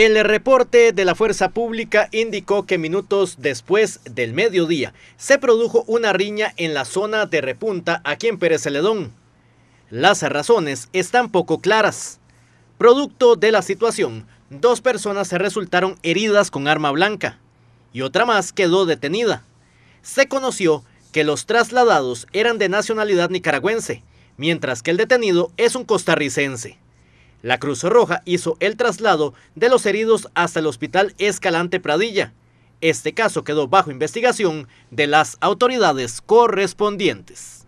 El reporte de la fuerza pública indicó que minutos después del mediodía se produjo una riña en la zona de Repunta, aquí en Pérez Celedón. Las razones están poco claras. Producto de la situación, dos personas se resultaron heridas con arma blanca y otra más quedó detenida. Se conoció que los trasladados eran de nacionalidad nicaragüense, mientras que el detenido es un costarricense. La Cruz Roja hizo el traslado de los heridos hasta el Hospital Escalante Pradilla. Este caso quedó bajo investigación de las autoridades correspondientes.